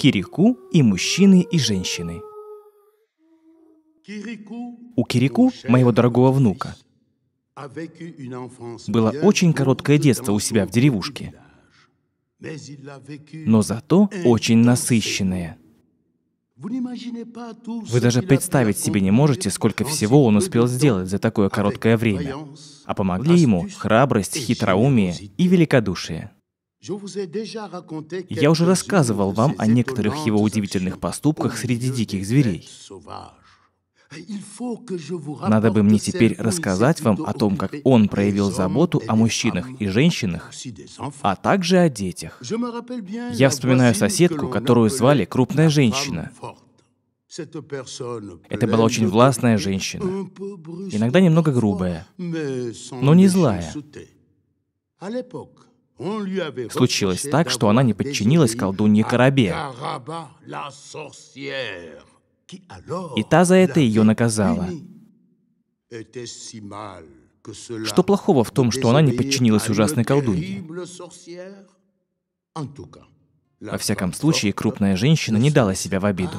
Кирику и мужчины и женщины. У Кирику, моего дорогого внука, было очень короткое детство у себя в деревушке, но зато очень насыщенное. Вы даже представить себе не можете, сколько всего он успел сделать за такое короткое время. А помогли ему храбрость, хитроумие и великодушие. Я уже рассказывал вам о некоторых его удивительных поступках среди диких зверей. Надо бы мне теперь рассказать вам о том, как он проявил заботу о мужчинах и женщинах, а также о детях. Я вспоминаю соседку, которую звали крупная женщина. Это была очень властная женщина, иногда немного грубая, но не злая. Случилось так, что она не подчинилась колдунье Карабе. И та за это ее наказала. Что плохого в том, что она не подчинилась ужасной колдунье? Во всяком случае, крупная женщина не дала себя в обиду.